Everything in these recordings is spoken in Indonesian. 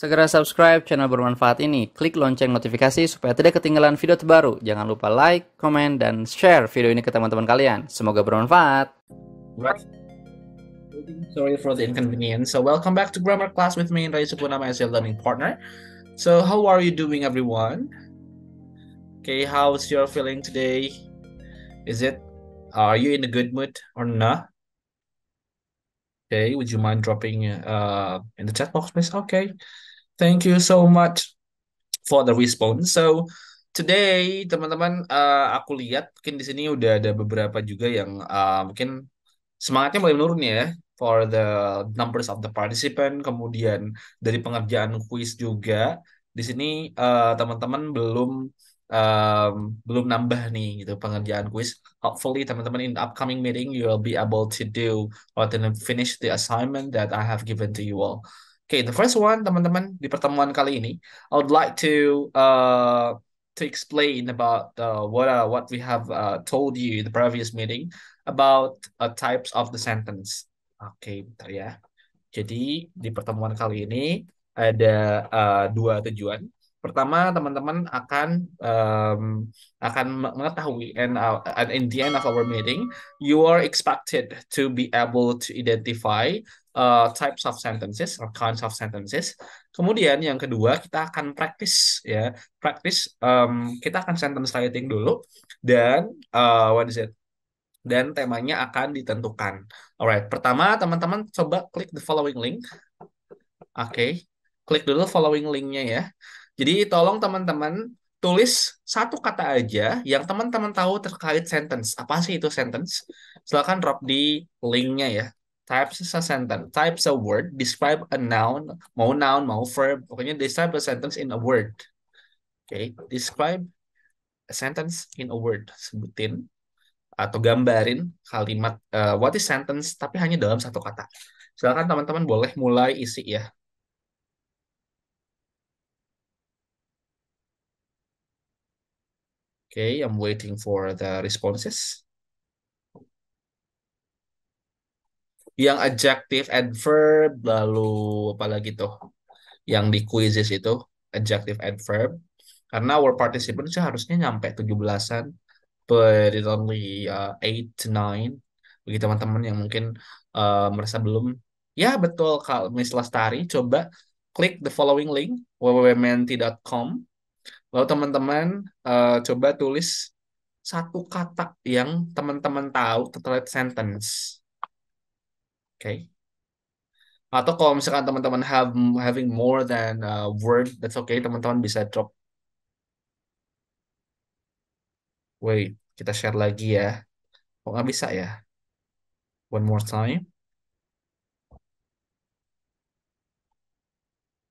Segera subscribe channel bermanfaat ini. Klik lonceng notifikasi supaya tidak ketinggalan video terbaru. Jangan lupa like, comment, dan share video ini ke teman-teman kalian. Semoga bermanfaat. Sorry for the inconvenience. So welcome back to grammar class with me, Ray Punama as your learning partner. So how are you doing, everyone? Okay, how's your feeling today? Is it? Are you in a good mood or not? Okay, would you mind dropping uh in the chat box, please? Okay. Thank you so much for the response. So today teman-teman uh, aku lihat mungkin di sini udah ada beberapa juga yang uh, mungkin semangatnya mulai menurun ya for the numbers of the participant kemudian dari pengerjaan kuis juga di sini uh, teman-teman belum um, belum nambah nih gitu pengerjaan kuis hopefully teman-teman in the upcoming meeting you will be able to do or to finish the assignment that I have given to you all Okay, the first one, teman-teman, di pertemuan kali ini, I would like to uh, to explain about uh, what uh, what we have uh, told you in the previous meeting about uh, types of the sentence. Oke, okay, bentar ya. Jadi di pertemuan kali ini ada uh, dua tujuan pertama teman-teman akan um, akan mengetahui and uh, in the end of our meeting you are expected to be able to identify uh, types of sentences or kinds of sentences kemudian yang kedua kita akan praktis ya praktis um, kita akan sentence writing dulu dan uh, what is it dan temanya akan ditentukan. Alright, pertama teman-teman coba klik the following link. Oke, okay. klik dulu following linknya ya. Jadi tolong teman-teman tulis satu kata aja yang teman-teman tahu terkait sentence. Apa sih itu sentence? Silahkan drop di linknya ya. Types a sentence, types a word, describe a noun, mau noun, mau verb, pokoknya describe a sentence in a word. Oke, okay. describe a sentence in a word. Sebutin atau gambarin kalimat uh, what is sentence tapi hanya dalam satu kata. Silahkan teman-teman boleh mulai isi ya. Okay, I'm waiting for the responses. Yang adjective, adverb, lalu apa lagi tuh? Yang di quizzes itu, adjective, adverb. Karena word participants seharusnya harusnya nyampe 17-an, but it only uh, 8 to 9. Bagi teman-teman yang mungkin uh, merasa belum, ya betul, Kak Miss Lestari, coba klik the following link, www.menti.com Lalu teman-teman uh, coba tulis satu kata yang teman-teman tahu terkait sentence. Oke. Okay. Atau kalau misalkan teman-teman have having more than a word, that's okay. Teman-teman bisa drop. Wait, kita share lagi ya. Kok oh, nggak bisa ya? One more time.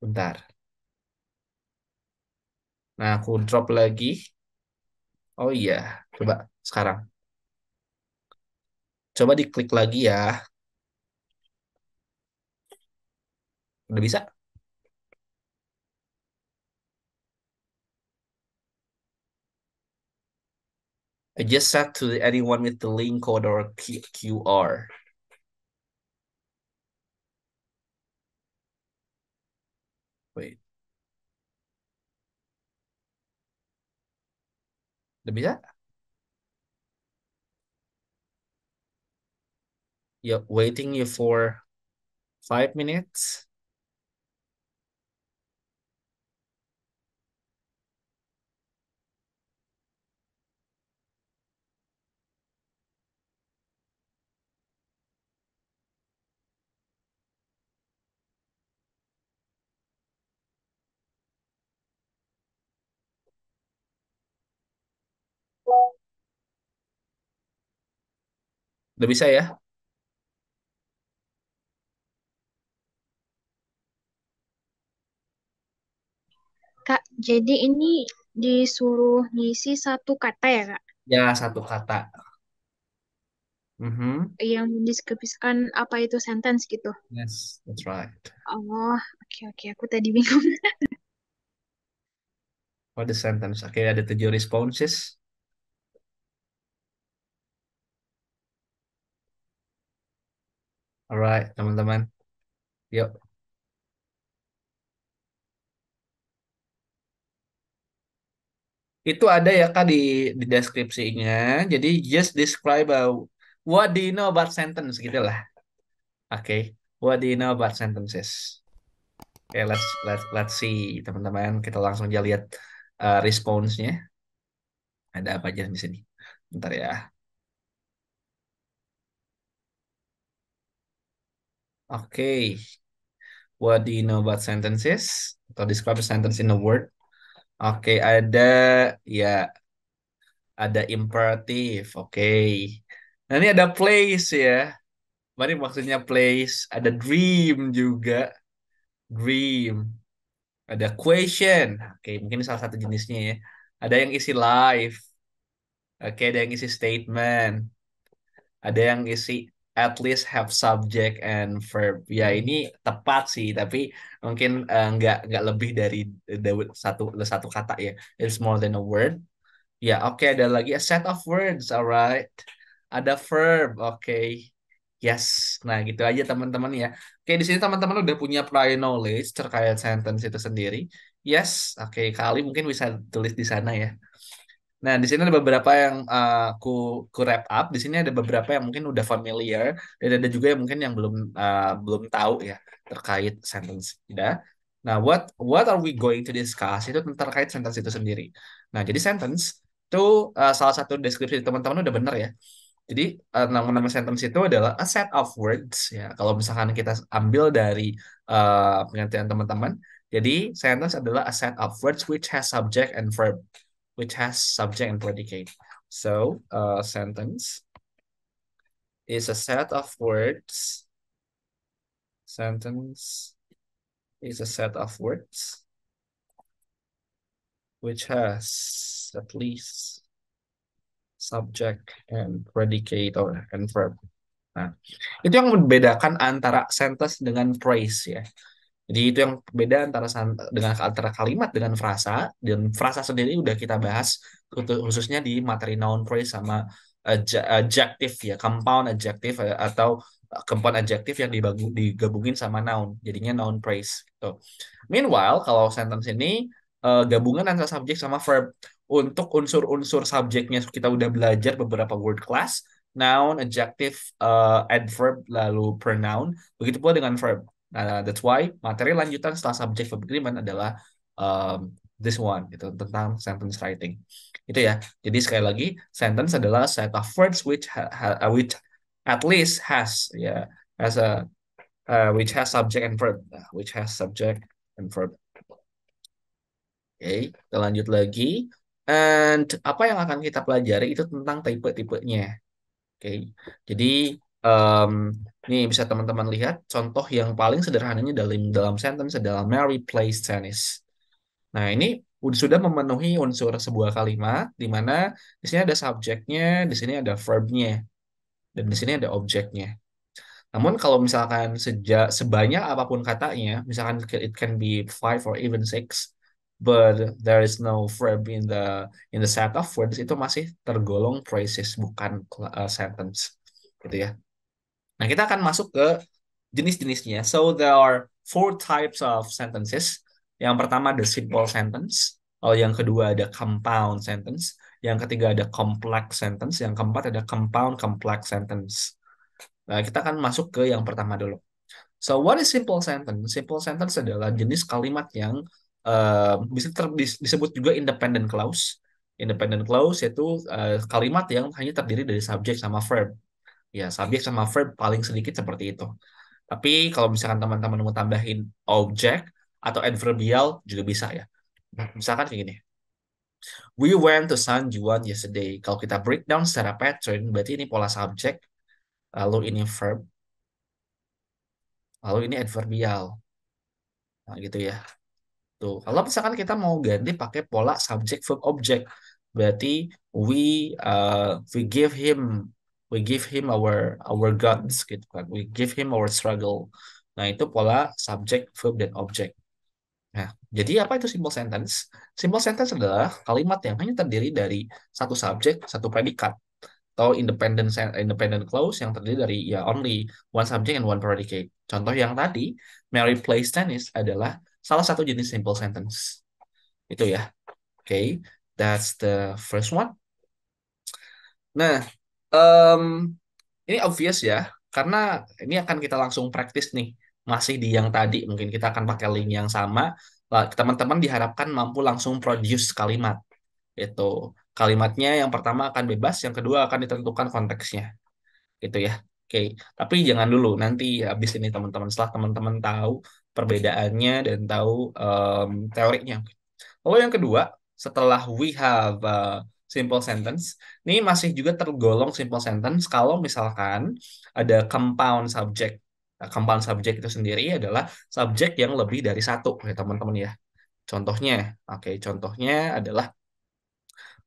Bentar. Nah, aku drop lagi. Oh iya, coba sekarang. Coba diklik lagi ya. Udah bisa? I just set to anyone with the link code or QR. you Yeah, waiting you for five minutes. Udah bisa ya? Kak, jadi ini disuruh ngisi satu kata ya, Kak? Ya, satu kata. Mm-hmm. Yang mendeskripsikan apa itu sentence gitu. Yes, that's right. Oh, oke oke. Aku tadi bingung. What the sentence? Oke, ada tujuh responses. Alright, teman-teman. Yuk. Itu ada ya Kak di, di deskripsinya. Jadi just describe uh, what do you know about sentence gitu lah. Oke, okay. what do you know about sentences? Oke, okay, let's let's let's see teman-teman. Kita langsung aja lihat uh, responsnya. Ada apa aja di sini. Ntar ya. Okay. What do you know about sentences? Atau describe a sentence in a word. Oke, okay, ada ya ada imperative. Oke. Okay. Nah, ini ada place ya. Mari maksudnya place, ada dream juga. Dream. Ada question. Oke, okay, mungkin salah satu jenisnya ya. Ada yang isi life. Oke, okay, ada yang isi statement. Ada yang isi at least have subject and verb. Ya hmm. ini tepat sih, tapi mungkin uh, nggak nggak lebih dari, satu satu kata ya. It's more than a word. Ya oke okay, ada lagi a set of words, alright. Ada verb, oke. Okay. Yes, nah gitu aja teman-teman ya. Oke di sini teman-teman udah punya prior knowledge terkait sentence itu sendiri. Yes, oke kali mungkin bisa tulis di sana ya. Nah, di sini ada beberapa yang uh, ku ku wrap up. Di sini ada beberapa yang mungkin udah familiar dan ada juga yang mungkin yang belum uh, belum tahu ya terkait sentence ya. Nah, what what are we going to discuss itu terkait sentence itu sendiri. Nah, jadi sentence itu uh, salah satu deskripsi teman-teman udah bener ya. Jadi nama nama-nama sentence itu adalah a set of words ya. Kalau misalkan kita ambil dari uh, pengertian teman-teman, jadi sentence adalah a set of words which has subject and verb. which has subject and predicate. So a sentence is a set of words. Sentence is a set of words which has at least subject and predicate or and verb. Nah, itu yang membedakan antara sentence dengan phrase ya. Jadi itu yang beda antara dengan antara kalimat dengan frasa dan frasa sendiri udah kita bahas khususnya di materi noun phrase sama adjective ya compound adjective eh, atau eh, compound adjective yang digabungin sama noun jadinya noun phrase gitu. Meanwhile kalau sentence ini uh, gabungan antara subjek sama verb untuk unsur-unsur subjeknya kita udah belajar beberapa word class noun, adjective, uh, adverb, lalu pronoun. Begitu pula dengan verb nah that's why materi lanjutan setelah subject verb agreement adalah um, this one gitu tentang sentence writing. Itu ya. Jadi sekali lagi sentence adalah set of words which ha, uh, which at least has ya yeah, as a uh, which has subject and verb, nah, which has subject and verb. Oke, okay, kita lanjut lagi. And apa yang akan kita pelajari itu tentang tipe-tipenya. Oke, jadi um, ini bisa teman-teman lihat contoh yang paling sederhananya dalam dalam sentence adalah Mary plays tennis. Nah ini sudah memenuhi unsur sebuah kalimat di mana di sini ada subjeknya, di sini ada verbnya, dan di sini ada objeknya. Namun kalau misalkan sejak sebanyak apapun katanya, misalkan it can be five or even six, but there is no verb in the in the set of words itu masih tergolong phrases bukan uh, sentence, gitu ya. Nah, kita akan masuk ke jenis-jenisnya. So, there are four types of sentences. Yang pertama the simple sentence. Lalu oh, yang kedua ada compound sentence. Yang ketiga ada complex sentence. Yang keempat ada compound complex sentence. Nah, kita akan masuk ke yang pertama dulu. So, what is simple sentence? Simple sentence adalah jenis kalimat yang uh, bisa ter disebut juga independent clause. Independent clause yaitu uh, kalimat yang hanya terdiri dari subjek sama verb ya subjek sama verb paling sedikit seperti itu tapi kalau misalkan teman-teman mau tambahin objek atau adverbial juga bisa ya misalkan kayak gini We went to San Juan yesterday. Kalau kita breakdown secara pattern, berarti ini pola subjek, lalu ini verb, lalu ini adverbial. Nah, gitu ya. Tuh. Kalau misalkan kita mau ganti pakai pola subjek verb objek, berarti we uh, we give him we give him our our guns gitu kan we give him our struggle nah itu pola subject verb dan object. nah jadi apa itu simple sentence simple sentence adalah kalimat yang hanya terdiri dari satu subject satu predikat atau independent independent clause yang terdiri dari ya only one subject and one predicate. Contoh yang tadi, Mary plays tennis adalah salah satu jenis simple sentence. Itu ya. Oke, okay. that's the first one. Nah, Um, ini obvious ya, karena ini akan kita langsung praktis nih. Masih di yang tadi, mungkin kita akan pakai link yang sama. Teman-teman diharapkan mampu langsung produce kalimat. Itu kalimatnya yang pertama akan bebas, yang kedua akan ditentukan konteksnya. Gitu ya. Oke, tapi jangan dulu. Nanti habis ini teman-teman, setelah teman-teman tahu perbedaannya dan tahu um, teorinya. Lalu yang kedua, setelah we have uh, simple sentence. Ini masih juga tergolong simple sentence kalau misalkan ada compound subject. Nah, compound subject itu sendiri adalah subjek yang lebih dari satu, ya teman-teman ya. Contohnya, oke, okay, contohnya adalah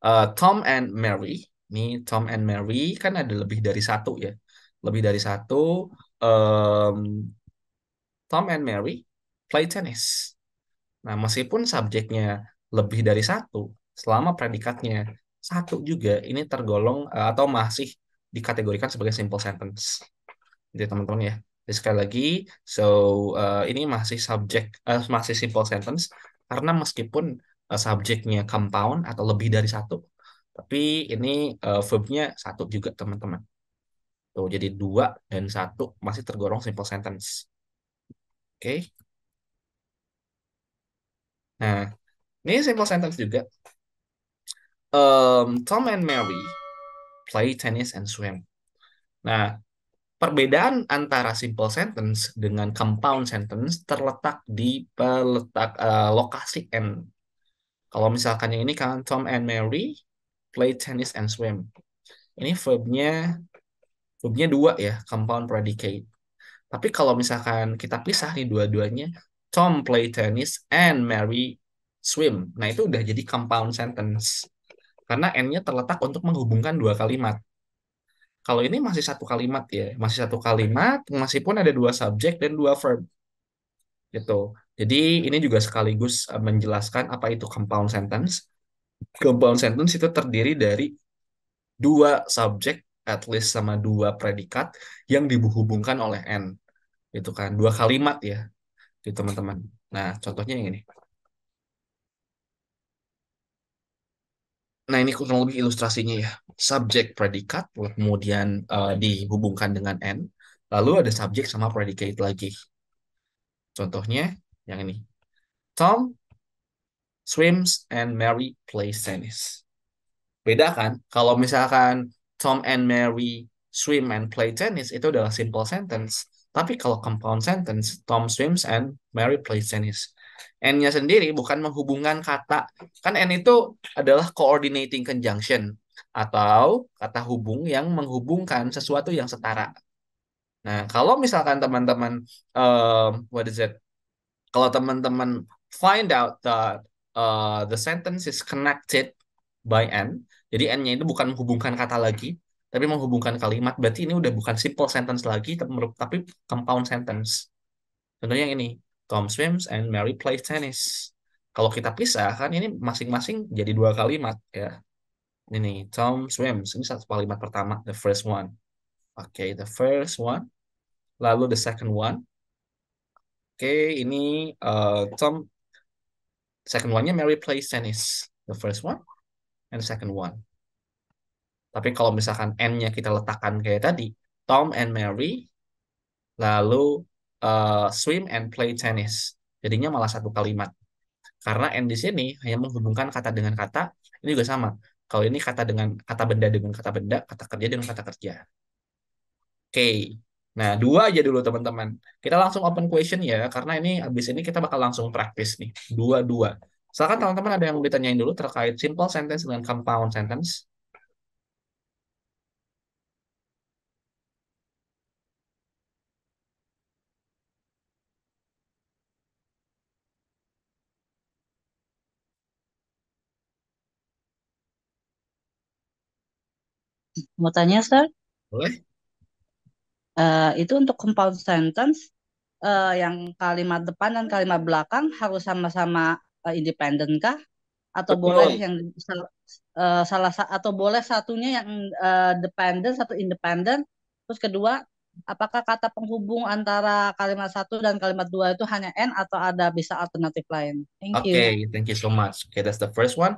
uh, Tom and Mary. Ini Tom and Mary kan ada lebih dari satu ya, lebih dari satu. Um, Tom and Mary play tennis. Nah, meskipun subjeknya lebih dari satu, selama predikatnya satu juga ini tergolong uh, atau masih dikategorikan sebagai simple sentence. Jadi teman-teman ya. Jadi, sekali lagi, so uh, ini masih subjek uh, masih simple sentence karena meskipun uh, subjeknya compound atau lebih dari satu, tapi ini uh, verbnya satu juga teman-teman. Tuh jadi dua dan satu masih tergolong simple sentence. Oke. Okay. Nah, ini simple sentence juga um, Tom and Mary play tennis and swim. Nah, perbedaan antara simple sentence dengan compound sentence terletak di peletak uh, lokasi and. Kalau misalkan yang ini kan Tom and Mary play tennis and swim. Ini verbnya verbnya dua ya, compound predicate. Tapi kalau misalkan kita pisah nih dua-duanya, Tom play tennis and Mary swim. Nah, itu udah jadi compound sentence karena n-nya terletak untuk menghubungkan dua kalimat. Kalau ini masih satu kalimat ya, masih satu kalimat, masih pun ada dua subjek dan dua verb. Gitu. Jadi ini juga sekaligus eh, menjelaskan apa itu compound sentence. Compound sentence itu terdiri dari dua subjek at least sama dua predikat yang dihubungkan oleh n. Itu kan dua kalimat ya. Gitu teman-teman. Nah, contohnya yang ini. Nah, ini kurang lebih ilustrasinya ya. Subjek predikat, kemudian uh, dihubungkan dengan N. Lalu ada subjek sama predikat lagi. Contohnya yang ini. Tom swims and Mary plays tennis. Beda kan? Kalau misalkan Tom and Mary swim and play tennis, itu adalah simple sentence. Tapi kalau compound sentence, Tom swims and Mary plays tennis n-nya sendiri bukan menghubungkan kata. Kan n itu adalah coordinating conjunction atau kata hubung yang menghubungkan sesuatu yang setara. Nah, kalau misalkan teman-teman um, what is it? Kalau teman-teman find out that uh, the sentence is connected by n, jadi n-nya itu bukan menghubungkan kata lagi, tapi menghubungkan kalimat. Berarti ini udah bukan simple sentence lagi, tapi compound sentence. Contohnya yang ini. Tom swims and Mary plays tennis. Kalau kita pisah kan ini masing-masing jadi dua kalimat ya. Ini Tom swims. Ini satu kalimat pertama, the first one. Oke, okay, the first one. Lalu the second one. Oke, okay, ini uh, Tom. Second one-nya Mary plays tennis. The first one and the second one. Tapi kalau misalkan N-nya kita letakkan kayak tadi, Tom and Mary, lalu Eh, swim and play tennis. Jadinya malah satu kalimat. Karena and di sini hanya menghubungkan kata dengan kata, ini juga sama. Kalau ini kata dengan kata benda dengan kata benda, kata kerja dengan kata kerja. Oke. Okay. Nah, dua aja dulu teman-teman. Kita langsung open question ya, karena ini habis ini kita bakal langsung praktis nih. Dua-dua. Silahkan teman-teman ada yang mau ditanyain dulu terkait simple sentence dengan compound sentence. Mau tanya, Sir? Boleh? Uh, itu untuk compound sentence uh, yang kalimat depan dan kalimat belakang harus sama-sama uh, eh, independen kah? Atau Betul. boleh yang uh, salah atau boleh satunya yang uh, dependent satu independen, terus kedua apakah kata penghubung antara kalimat satu dan kalimat dua itu hanya n atau ada bisa alternatif lain? Thank you. Oke, thank you so much. Oke, okay, that's the first one.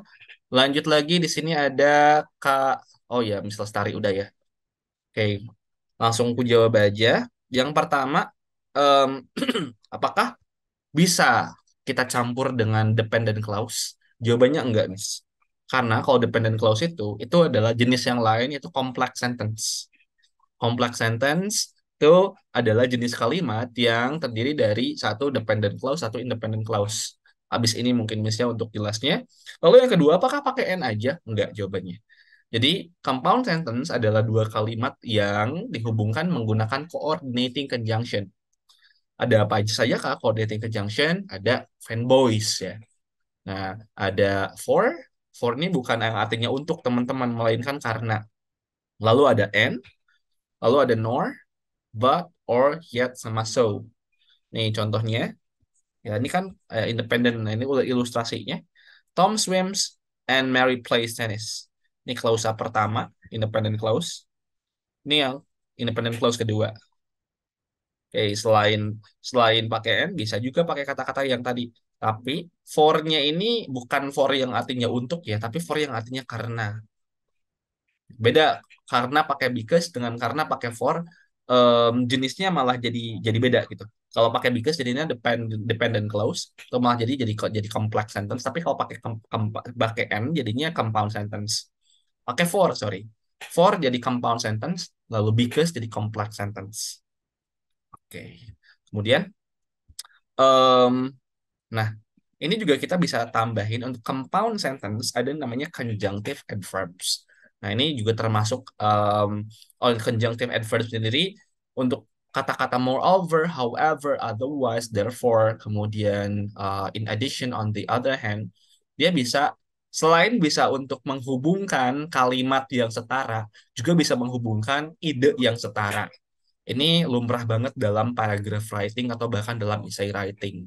Lanjut lagi di sini ada Kak Oh ya, Miss Lestari udah ya. Oke, langsung ku jawab aja. Yang pertama, um, apakah bisa kita campur dengan dependent clause? Jawabannya enggak, Miss. Karena kalau dependent clause itu, itu adalah jenis yang lain, yaitu complex sentence. Complex sentence itu adalah jenis kalimat yang terdiri dari satu dependent clause, satu independent clause. Habis ini mungkin misalnya untuk jelasnya. Lalu yang kedua, apakah pakai N aja? Enggak jawabannya. Jadi compound sentence adalah dua kalimat yang dihubungkan menggunakan coordinating conjunction. Ada apa saja kak coordinating conjunction? Ada fanboys ya. Nah, ada for. For ini bukan yang artinya untuk teman-teman, melainkan karena. Lalu ada and. Lalu ada nor, but, or, yet, sama so. Nih contohnya. Ya, ini kan eh, independent. Nah, ini udah ilustrasinya. Tom swims and Mary plays tennis. Ini klausa pertama, independent clause. Ini yang independent clause kedua. Oke, selain selain pakai n bisa juga pakai kata-kata yang tadi. Tapi for-nya ini bukan for yang artinya untuk ya, tapi for yang artinya karena. Beda karena pakai because dengan karena pakai for um, jenisnya malah jadi jadi beda gitu. Kalau pakai because jadinya dependent dependent clause atau malah jadi jadi jadi complex sentence, tapi kalau pakai pakai n jadinya compound sentence pakai for sorry for jadi compound sentence lalu because jadi complex sentence oke okay. kemudian um, nah ini juga kita bisa tambahin untuk compound sentence ada namanya conjunctive adverbs nah ini juga termasuk um, on oh, conjunctive adverbs sendiri untuk kata-kata moreover, however, otherwise, therefore, kemudian uh, in addition, on the other hand, dia bisa selain bisa untuk menghubungkan kalimat yang setara, juga bisa menghubungkan ide yang setara. Ini lumrah banget dalam paragraph writing atau bahkan dalam essay writing.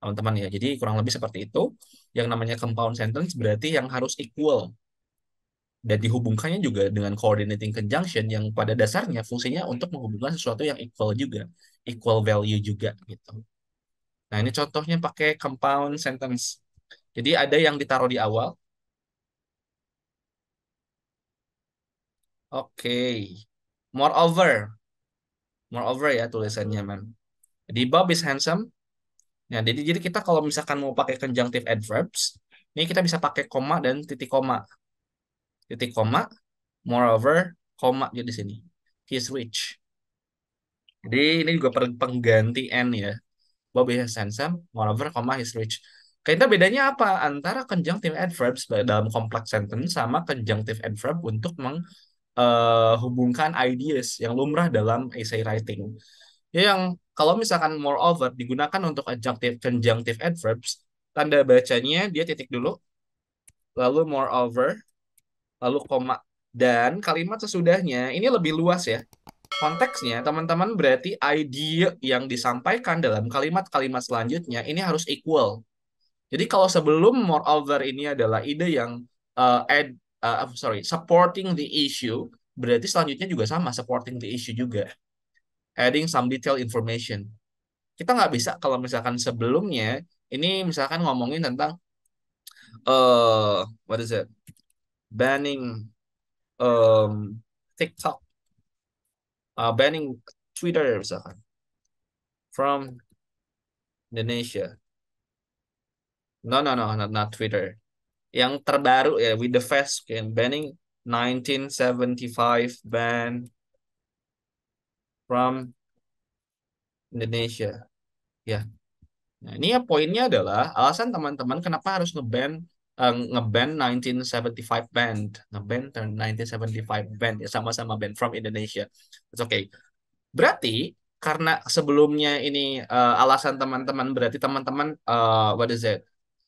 Teman-teman ya, jadi kurang lebih seperti itu. Yang namanya compound sentence berarti yang harus equal. Dan dihubungkannya juga dengan coordinating conjunction yang pada dasarnya fungsinya untuk menghubungkan sesuatu yang equal juga. Equal value juga gitu. Nah, ini contohnya pakai compound sentence. Jadi ada yang ditaruh di awal. Oke. Okay. Moreover. Moreover ya tulisannya, man. Jadi Bob is handsome. Nah, jadi jadi kita kalau misalkan mau pakai conjunctive adverbs, ini kita bisa pakai koma dan titik koma. Titik koma, moreover, koma jadi sini. He's rich. Jadi ini juga pengganti n ya. Bob is handsome, moreover, koma, he rich. Kita bedanya apa antara conjunctive adverbs dalam complex sentence sama conjunctive adverb untuk menghubungkan eh, uh, ideas yang lumrah dalam essay writing. Ya yang kalau misalkan moreover digunakan untuk adjunctive conjunctive adverbs, tanda bacanya dia titik dulu, lalu moreover, lalu koma. Dan kalimat sesudahnya ini lebih luas ya konteksnya teman-teman berarti ide yang disampaikan dalam kalimat-kalimat selanjutnya ini harus equal jadi kalau sebelum moreover ini adalah ide yang uh, add, uh, sorry supporting the issue, berarti selanjutnya juga sama supporting the issue juga, adding some detail information. Kita nggak bisa kalau misalkan sebelumnya ini misalkan ngomongin tentang uh, what is it banning um, TikTok, uh, banning Twitter misalkan from Indonesia No, no, no, not, not Twitter. Yang terbaru ya, with the fast can banning 1975 ban from Indonesia. Ya. Nah, ini ya poinnya adalah alasan teman-teman kenapa harus ngeban uh, ngeban 1975 band, ngeban 1975 band ya sama-sama band from Indonesia. It's okay. Berarti karena sebelumnya ini uh, alasan teman-teman berarti teman-teman uh, what is it?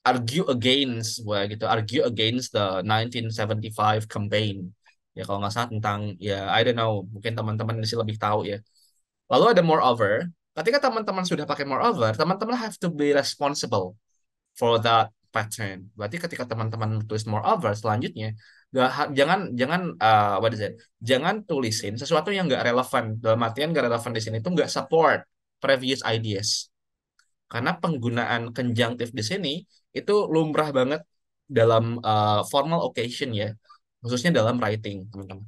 argue against gue gitu argue against the 1975 campaign ya kalau nggak salah tentang ya I don't know mungkin teman-teman sih lebih tahu ya lalu ada moreover ketika teman-teman sudah pakai moreover teman-teman have to be responsible for that pattern berarti ketika teman-teman tulis moreover selanjutnya gak, jangan jangan uh, what is it jangan tulisin sesuatu yang nggak relevan dalam artian nggak relevan di sini itu nggak support previous ideas karena penggunaan konjunktif di sini itu lumrah banget dalam uh, formal occasion ya khususnya dalam writing teman-teman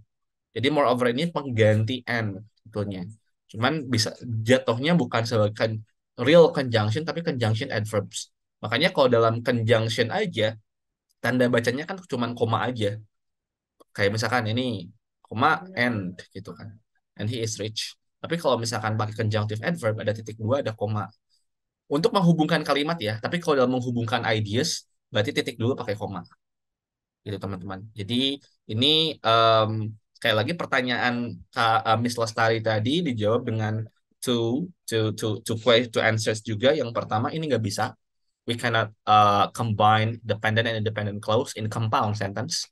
jadi moreover ini pengganti and betulnya cuman bisa jatuhnya bukan sebagai real conjunction tapi conjunction adverbs makanya kalau dalam conjunction aja tanda bacanya kan cuma koma aja kayak misalkan ini koma and gitu kan and he is rich tapi kalau misalkan pakai conjunctive adverb ada titik dua ada koma untuk menghubungkan kalimat ya, tapi kalau dalam menghubungkan ideas, berarti titik dulu pakai koma. Gitu teman-teman. Jadi ini um, sekali lagi pertanyaan Kak uh, eh, Miss Lestari tadi dijawab dengan two two two two play, two answers juga. Yang pertama ini nggak bisa. We cannot uh, combine dependent and independent clause in compound sentence.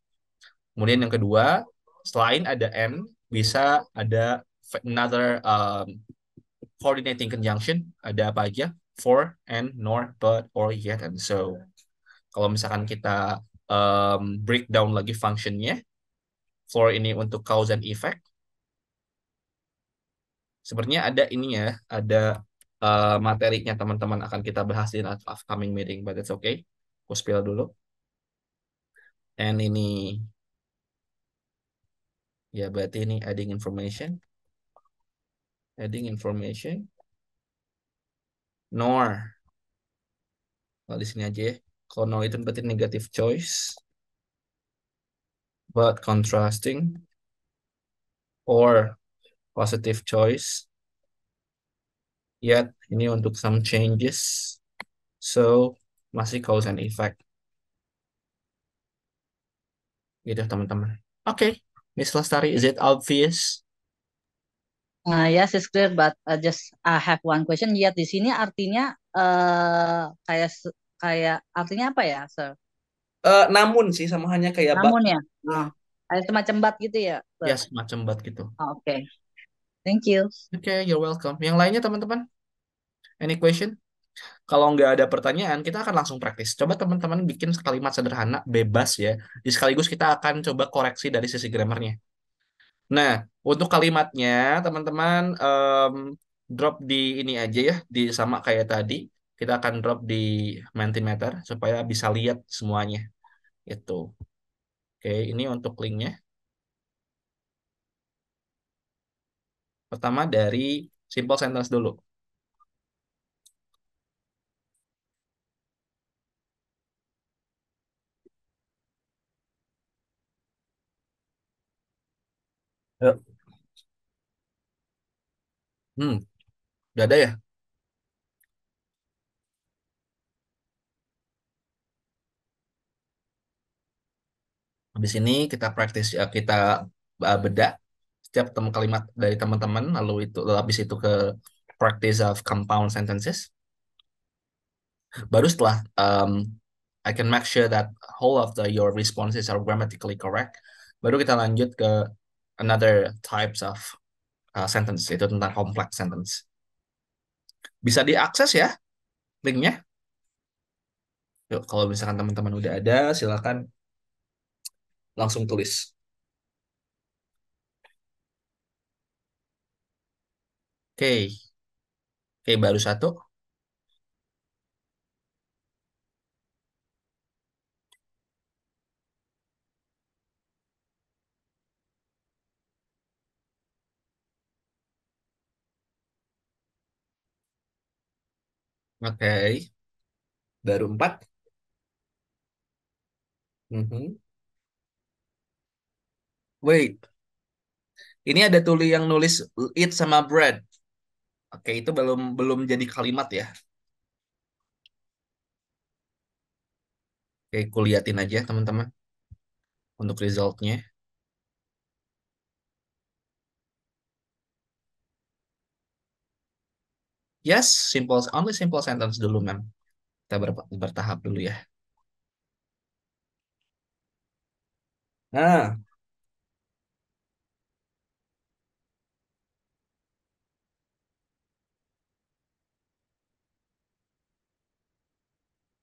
Kemudian yang kedua, selain ada M, bisa ada another um, coordinating conjunction. Ada apa aja? for and nor but or yet and so kalau misalkan kita um, breakdown lagi functionnya for ini untuk cause and effect sebenarnya ada ini ya ada uh, materinya teman-teman akan kita bahas di upcoming meeting but it's okay aku spill dulu and ini ya berarti ini adding information adding information nor. Kalau di sini aja ya. Kalau nor itu berarti negative choice. But contrasting or positive choice. Yet ini untuk some changes. So masih cause and effect. Gitu teman-teman. Oke, okay. Miss Lestari, is it obvious? Uh, nah, yes, ya, it's clear, but I just I have one question. Yet di sini artinya uh, kayak kayak artinya apa ya, sir? Uh, namun sih sama hanya kayak namun bat. ya. Nah. Ada semacam bat gitu ya, sir? Ya, semacam bat gitu. Ah, oke. okay. Thank you. Oke, okay, you're welcome. Yang lainnya teman-teman? Any question? Kalau nggak ada pertanyaan, kita akan langsung praktis. Coba teman-teman bikin kalimat sederhana, bebas ya. Di Sekaligus kita akan coba koreksi dari sisi grammarnya. Nah, untuk kalimatnya teman-teman um, drop di ini aja ya, di sama kayak tadi. Kita akan drop di Mentimeter supaya bisa lihat semuanya. Itu. Oke, ini untuk linknya. Pertama dari simple sentence dulu. Ya. Hmm, udah ada ya? Habis ini kita praktis eh, kita eh, beda setiap temu kalimat dari teman-teman lalu itu lalu habis itu ke practice of compound sentences. Baru setelah um, I can make sure that all of the your responses are grammatically correct. Baru kita lanjut ke another types of uh, sentence yaitu tentang complex sentence. Bisa diakses ya linknya. Yuk, kalau misalkan teman-teman udah ada, silakan langsung tulis. Oke, okay. oke okay, baru satu. Oke, baru empat. Hmm. Wait, ini ada tuli yang nulis eat sama bread. Oke, itu belum belum jadi kalimat ya. Oke, kuliatin aja teman-teman untuk resultnya. Yes, simple, only simple sentence dulu, mem. Kita ber bertahap dulu ya. Nah,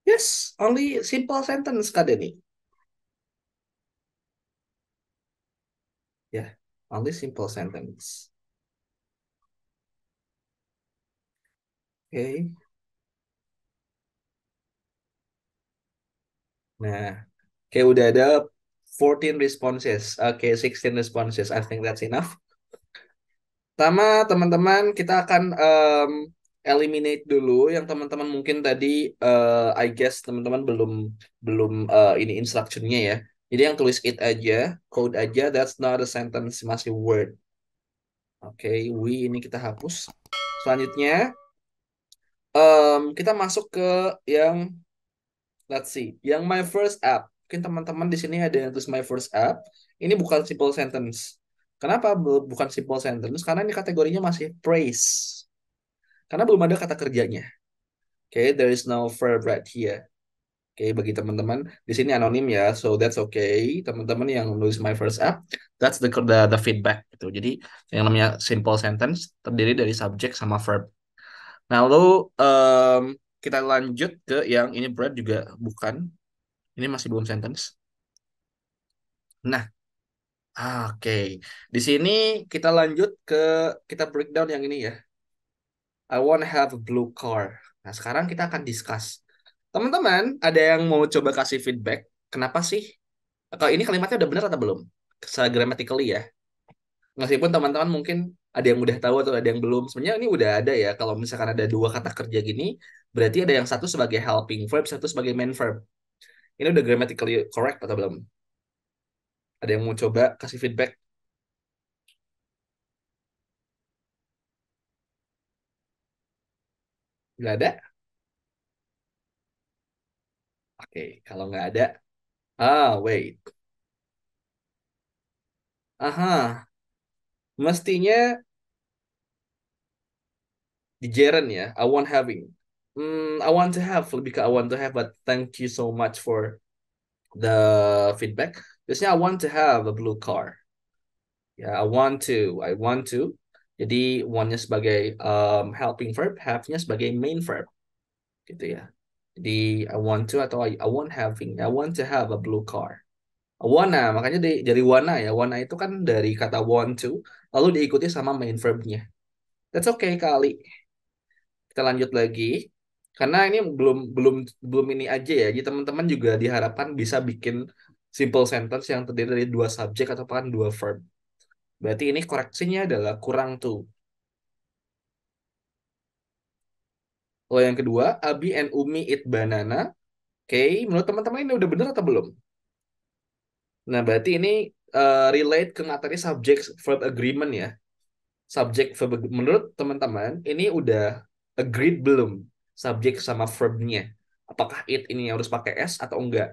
yes, only simple sentence, Kak Denny. Ya, yeah, only simple sentence. Oke. Nah, oke udah ada 14 responses. Oke, 16 responses. I think that's enough. Pertama, teman-teman, kita akan um, eliminate dulu yang teman-teman mungkin tadi uh, I guess teman-teman belum belum uh, ini instruction-nya ya. Jadi yang tulis it aja, code aja, that's not a sentence, masih word. Oke, we ini kita hapus. Selanjutnya, Um, kita masuk ke yang let's see, yang my first app. Mungkin teman-teman di sini ada yang tulis my first app. Ini bukan simple sentence. Kenapa bukan simple sentence? Karena ini kategorinya masih praise. Karena belum ada kata kerjanya. Oke, okay, there is no verb right here. Oke, okay, bagi teman-teman di sini anonim ya, so that's okay. Teman-teman yang nulis my first app, that's the the, the feedback gitu. Jadi yang namanya simple sentence terdiri dari subjek sama verb nah lalu um, kita lanjut ke yang ini Brad juga bukan ini masih belum sentence nah oke okay. di sini kita lanjut ke kita breakdown yang ini ya I want have a blue car. Nah, sekarang kita akan discuss. Teman-teman, ada yang mau coba kasih feedback? Kenapa sih? Kalau ini kalimatnya udah benar atau belum? Secara grammatically ya. Meskipun teman-teman mungkin ada yang udah tahu atau ada yang belum. Sebenarnya ini udah ada ya. Kalau misalkan ada dua kata kerja gini, berarti ada yang satu sebagai helping verb, satu sebagai main verb. Ini udah grammatically correct atau belum? Ada yang mau coba kasih feedback? Nggak ada? Oke, kalau nggak ada, ah wait. Aha, Mestinya di Jaren ya, I want having. Hmm, I want to have, lebih ke I want to have, but thank you so much for the feedback. Biasanya I want to have a blue car. Ya, yeah, I want to, I want to. Jadi one-nya sebagai um, helping verb, have-nya sebagai main verb. Gitu ya. Jadi I want to atau I, I want having, I want to have a blue car. Wanna, makanya di dari wanna ya. Wanna itu kan dari kata want to, lalu diikuti sama main verbnya. That's okay kali. Kita lanjut lagi. Karena ini belum belum belum ini aja ya. Jadi teman-teman juga diharapkan bisa bikin simple sentence yang terdiri dari dua subjek atau bahkan dua verb. Berarti ini koreksinya adalah kurang tuh. Lalu yang kedua, Abi and Umi eat banana. Oke, okay. menurut teman-teman ini udah bener atau belum? Nah, berarti ini uh, relate ke materi subject verb agreement ya. Subject verb menurut teman-teman ini udah agreed belum subject sama verbnya? Apakah it ini harus pakai s atau enggak?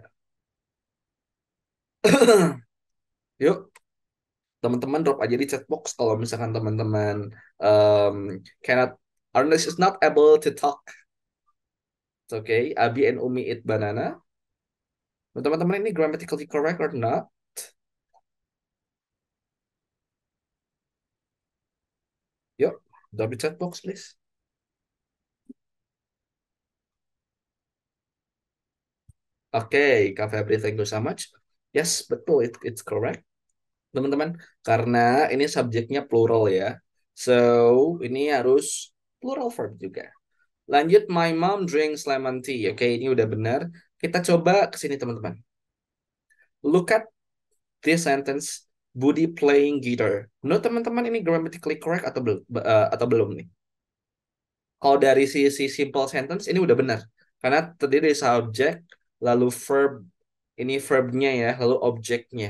Yuk, teman-teman drop aja di chat box kalau misalkan teman-teman um, cannot Ernest is not able to talk. It's okay. Abi and Umi eat banana. Nah, teman-teman ini grammatically correct or not? Yuk, double chat box please. Oke, okay, Kak Febri, thank you so much. Yes, betul, it, it's correct. Teman-teman, karena ini subjeknya plural ya. So, ini harus plural verb juga. Lanjut, my mom drinks lemon tea. Oke, okay, ini udah benar. Kita coba ke sini teman-teman. Look at this sentence. Budi playing guitar. No teman-teman ini grammatically correct atau belum uh, eh, atau belum nih? Kalau dari sisi simple sentence ini udah benar karena terdiri dari subject lalu verb ini verbnya ya lalu objeknya.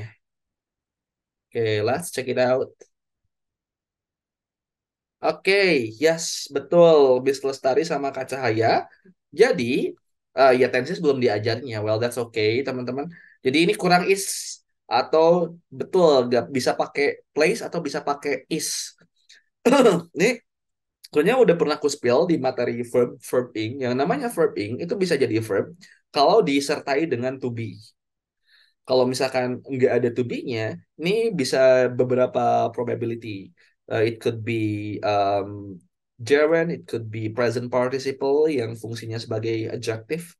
Oke, okay, let's check it out. Oke, okay, yes, betul. Bis Lestari sama Kak Cahaya. Jadi, uh, ya Tensis belum diajarnya. Well, that's okay, teman-teman. Jadi ini kurang is atau betul nggak bisa pakai place atau bisa pakai is. ini sebenarnya udah pernah aku spill di materi verb verbing. Yang namanya verbing itu bisa jadi verb kalau disertai dengan to be. Kalau misalkan nggak ada to be-nya, ini bisa beberapa probability. Uh, it could be um, gerund, it could be present participle yang fungsinya sebagai adjective.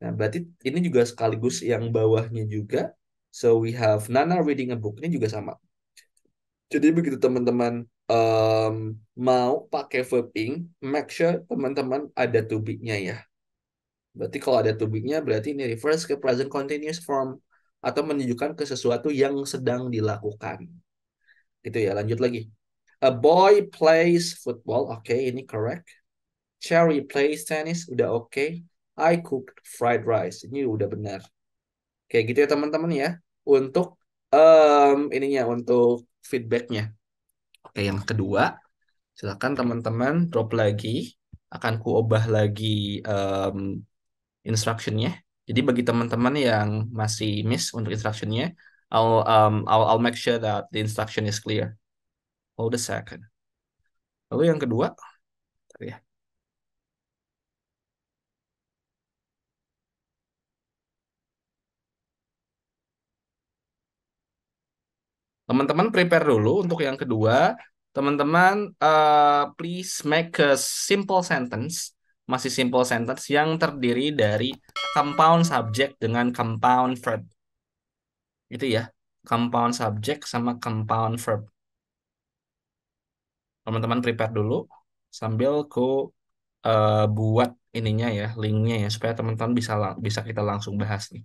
Nah, berarti ini juga sekaligus yang bawahnya juga. So we have Nana reading a book ini juga sama. Jadi begitu teman-teman um, mau pakai verb ing, make sure teman-teman ada to be-nya ya. Berarti kalau ada to be-nya berarti ini refers ke present continuous form atau menunjukkan ke sesuatu yang sedang dilakukan. Gitu ya, lanjut lagi. A boy plays football. Oke, okay, ini correct. Cherry plays tennis. Udah oke. Okay. I cooked fried rice. Ini udah benar. Kayak gitu ya teman-teman ya. Untuk um, ininya, untuk feedbacknya. Oke, yang kedua. Silahkan teman-teman drop lagi. Akan kuubah lagi um, instruction-nya. Jadi bagi teman-teman yang masih miss untuk instructionnya, I'll um I'll I'll make sure that the instruction is clear hold oh, a second. Lalu yang kedua, ya. Teman-teman prepare dulu untuk yang kedua. Teman-teman, uh, please make a simple sentence. Masih simple sentence yang terdiri dari compound subject dengan compound verb. Itu ya. Compound subject sama compound verb teman-teman prepare dulu sambil ku uh, buat ininya ya linknya ya supaya teman-teman bisa bisa kita langsung bahas nih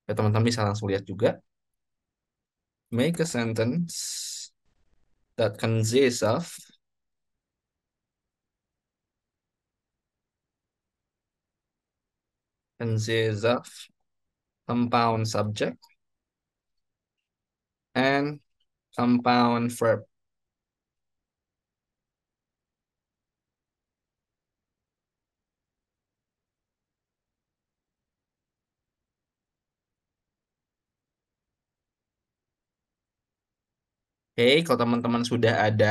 supaya teman-teman bisa langsung lihat juga make a sentence that consists of consists of compound subject and compound verb Oke, kalau teman-teman sudah ada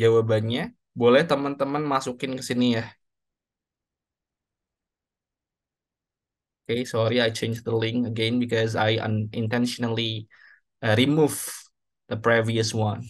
jawabannya, boleh teman-teman masukin ke sini ya. Okay, sorry, I change the link again because I unintentionally uh, remove the previous one.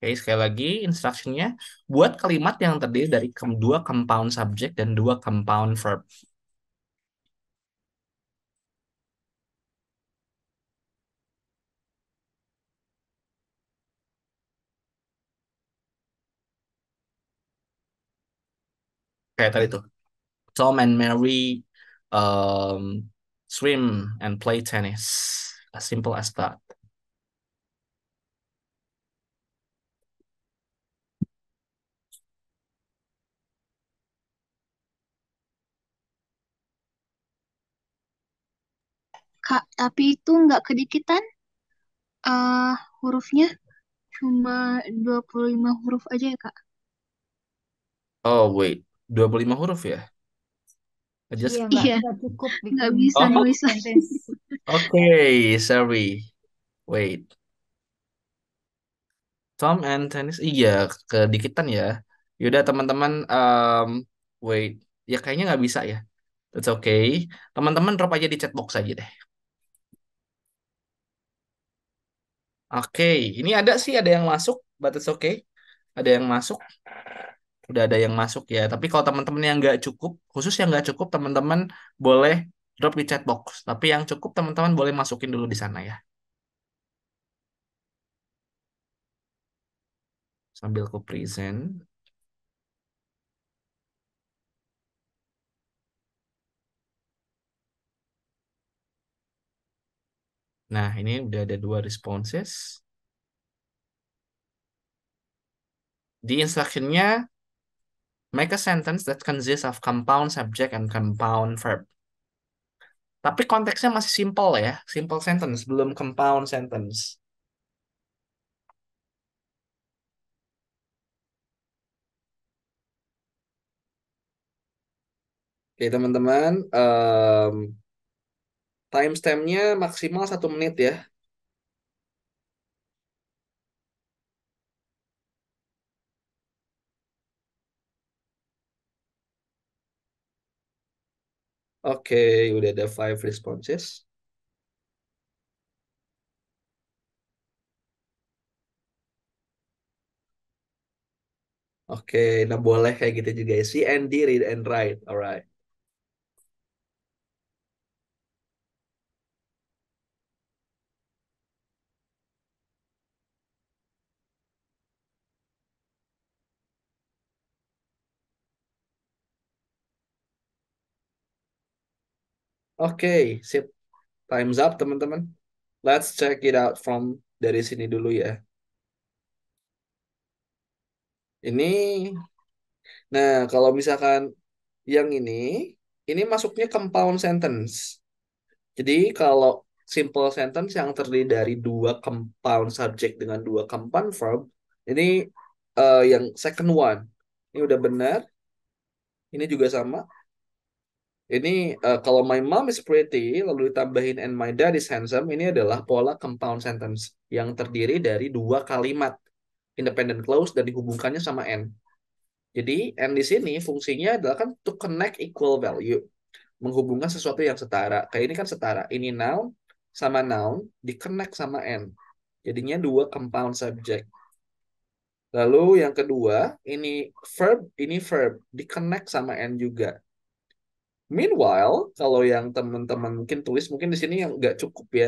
Oke, sekali lagi instruksinya buat kalimat yang terdiri dari dua compound subject dan dua compound verb. Kayak tadi tuh. Tom and Mary um, swim and play tennis. As simple as that. Kak, tapi itu nggak kedikitan uh, hurufnya. Cuma 25 huruf aja ya, Kak. Oh, wait. 25 huruf ya? I iya, iya, nggak Iya, cukup nggak bisa Oh, nulis oke okay. Sorry. Wait. Tom and Tennis. Iya, kedikitan ya. Yaudah, teman-teman. um, wait. Ya, kayaknya nggak bisa ya. It's okay. Teman-teman drop aja di chat box aja deh. Oke, ini ada sih ada yang masuk, batas oke, okay. Ada yang masuk. Udah ada yang masuk ya. Tapi kalau teman-teman yang nggak cukup, khusus yang nggak cukup teman-teman boleh drop di chat box. Tapi yang cukup teman-teman boleh masukin dulu di sana ya. Sambil ku present. Nah, ini udah ada dua responses. Di instructionnya, make a sentence that consists of compound subject and compound verb. Tapi konteksnya masih simple ya, simple sentence, belum compound sentence. Oke teman-teman, um, Timestampnya maksimal satu menit ya. Oke, okay, udah ada five responses. Oke, okay, nah boleh kayak gitu juga ya. sih. And read and write, alright. Oke, okay, sip. Time's up, teman-teman. Let's check it out from dari sini dulu ya. Ini, nah kalau misalkan yang ini, ini masuknya compound sentence. Jadi kalau simple sentence yang terdiri dari dua compound subject dengan dua compound verb, ini uh, yang second one. Ini udah benar. Ini juga sama. Ini uh, kalau my mom is pretty lalu ditambahin and my dad is handsome ini adalah pola compound sentence yang terdiri dari dua kalimat independent clause dan dihubungkannya sama and. Jadi and di sini fungsinya adalah kan to connect equal value, menghubungkan sesuatu yang setara. Kayak ini kan setara, ini noun sama noun di connect sama and. Jadinya dua compound subject. Lalu yang kedua, ini verb, ini verb di connect sama and juga Meanwhile, kalau yang teman-teman mungkin tulis mungkin di sini yang nggak cukup ya.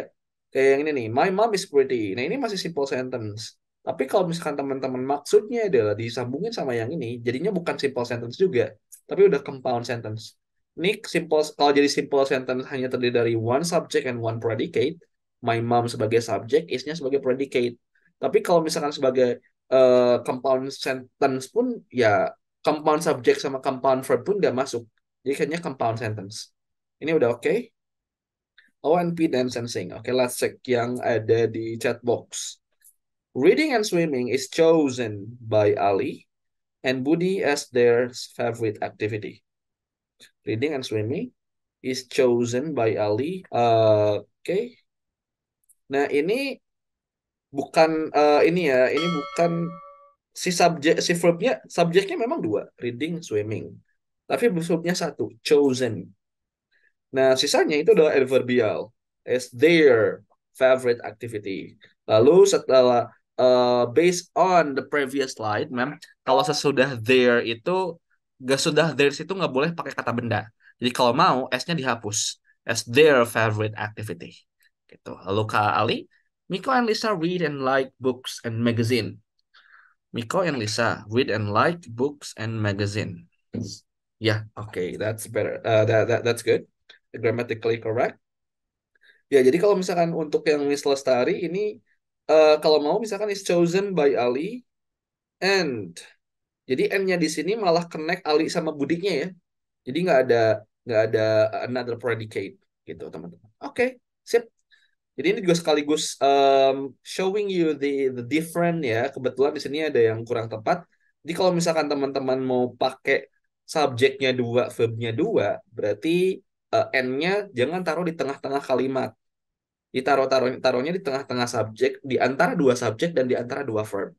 Kayak yang ini nih, my mom is pretty. Nah, ini masih simple sentence. Tapi kalau misalkan teman-teman maksudnya adalah disambungin sama yang ini, jadinya bukan simple sentence juga, tapi udah compound sentence. Nick simple kalau jadi simple sentence hanya terdiri dari one subject and one predicate, my mom sebagai subject, isnya sebagai predicate. Tapi kalau misalkan sebagai uh, compound sentence pun ya compound subject sama compound verb pun nggak masuk. Jadi kayaknya compound sentence. Ini udah oke? Okay? ONP dan sensing. Oke, okay, let's check yang ada di chat box. Reading and swimming is chosen by Ali and Budi as their favorite activity. Reading and swimming is chosen by Ali. Uh, Oke. Okay. Nah, ini bukan uh, ini ya, ini bukan si subjek si verbnya subjeknya memang dua, reading, swimming. Tapi verbnya satu, chosen. Nah, sisanya itu adalah adverbial. It's their favorite activity. Lalu setelah uh, based on the previous slide, mem. kalau sesudah their itu gak sudah there itu nggak boleh pakai kata benda. Jadi kalau mau S-nya dihapus as their favorite activity. Gitu. Lalu Kak Ali, Miko and Lisa read and like books and magazine. Miko and Lisa read and like books and magazine. Yeah, okay, that's better. Uh, that, that that's good. Grammatically correct. Ya, jadi kalau misalkan untuk yang Miss Lestari ini uh, kalau mau misalkan is chosen by Ali and jadi n-nya di sini malah connect Ali sama budiknya ya. Jadi nggak ada nggak ada another predicate gitu, teman-teman. Oke, okay, sip. Jadi ini juga sekaligus um, showing you the the different ya. Kebetulan di sini ada yang kurang tepat. Jadi kalau misalkan teman-teman mau pakai subjeknya dua, verbnya dua, berarti uh, n-nya jangan taruh di tengah-tengah kalimat. Ditaruh taruh taruhnya di tengah-tengah subjek, di antara dua subjek dan di antara dua verb.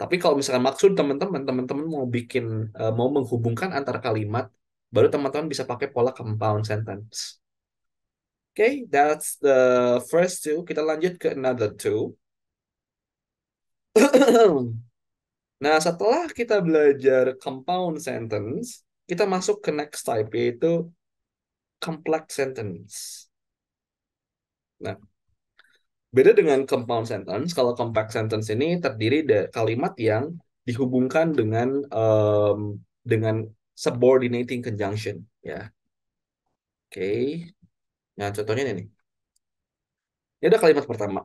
Tapi kalau misalkan maksud teman-teman, teman-teman mau bikin uh, mau menghubungkan antar kalimat, baru teman-teman bisa pakai pola compound sentence. Oke, okay, that's the first two. Kita lanjut ke another two. Nah, setelah kita belajar compound sentence, kita masuk ke next type, yaitu complex sentence. Nah, beda dengan compound sentence, kalau complex sentence ini terdiri dari kalimat yang dihubungkan dengan um, dengan subordinating conjunction, ya. Oke, okay. nah contohnya ini. Ini ada kalimat pertama.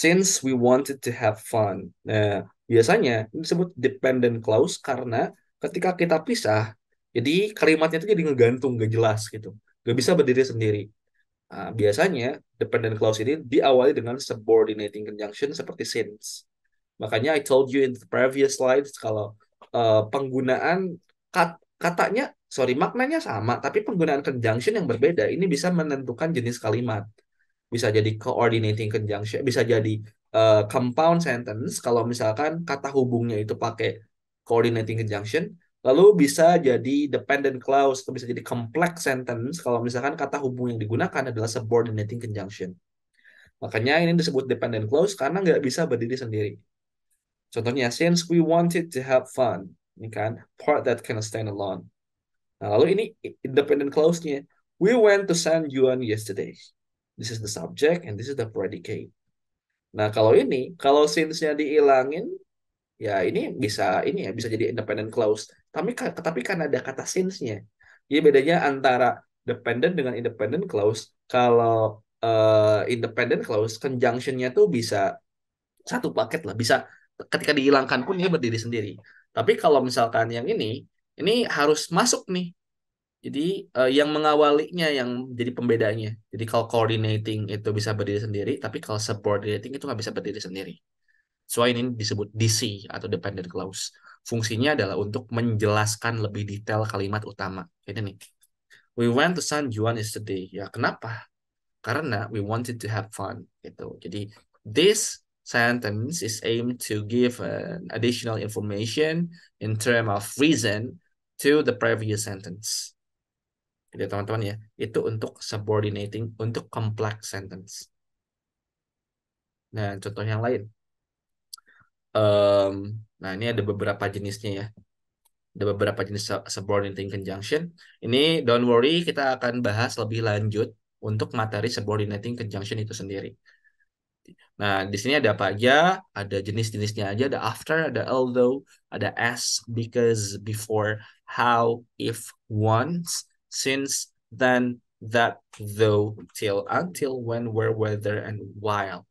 Since we wanted to have fun. Nah, Biasanya disebut dependent clause karena ketika kita pisah, jadi kalimatnya itu jadi ngegantung, gak jelas gitu. Gak bisa berdiri sendiri. Nah, biasanya dependent clause ini diawali dengan subordinating conjunction seperti since. Makanya I told you in the previous slides kalau uh, penggunaan kat katanya sorry maknanya sama tapi penggunaan conjunction yang berbeda ini bisa menentukan jenis kalimat. Bisa jadi coordinating conjunction, bisa jadi Eh, compound sentence kalau misalkan kata hubungnya itu pakai coordinating conjunction lalu bisa jadi dependent clause atau bisa jadi complex sentence kalau misalkan kata hubung yang digunakan adalah subordinating conjunction makanya ini disebut dependent clause karena nggak bisa berdiri sendiri contohnya since we wanted to have fun ini kan part that can stand alone nah, lalu ini independent clause-nya we went to San Juan yesterday this is the subject and this is the predicate Nah, kalau ini, kalau since nya dihilangin, ya ini bisa ini ya bisa jadi independent clause. Tapi tetapi kan ada kata since nya Jadi bedanya antara dependent dengan independent clause. Kalau uh, independent clause conjunction-nya kan tuh bisa satu paket lah, bisa ketika dihilangkan pun dia berdiri sendiri. Tapi kalau misalkan yang ini, ini harus masuk nih jadi uh, yang mengawalinya yang jadi pembedanya. Jadi kalau coordinating itu bisa berdiri sendiri, tapi kalau subordinating itu nggak bisa berdiri sendiri. So ini disebut DC atau dependent clause. Fungsinya adalah untuk menjelaskan lebih detail kalimat utama. Ini nih. We went to San Juan yesterday. Ya kenapa? Karena we wanted to have fun. Gitu. Jadi this sentence is aimed to give an additional information in term of reason to the previous sentence itu teman-teman ya itu untuk subordinating untuk complex sentence nah contoh yang lain um, nah ini ada beberapa jenisnya ya ada beberapa jenis subordinating conjunction ini don't worry kita akan bahas lebih lanjut untuk materi subordinating conjunction itu sendiri Nah, di sini ada apa aja? Ada jenis-jenisnya aja, ada after, ada although, ada as, because, before, how, if, once, since then that though till until when where whether and while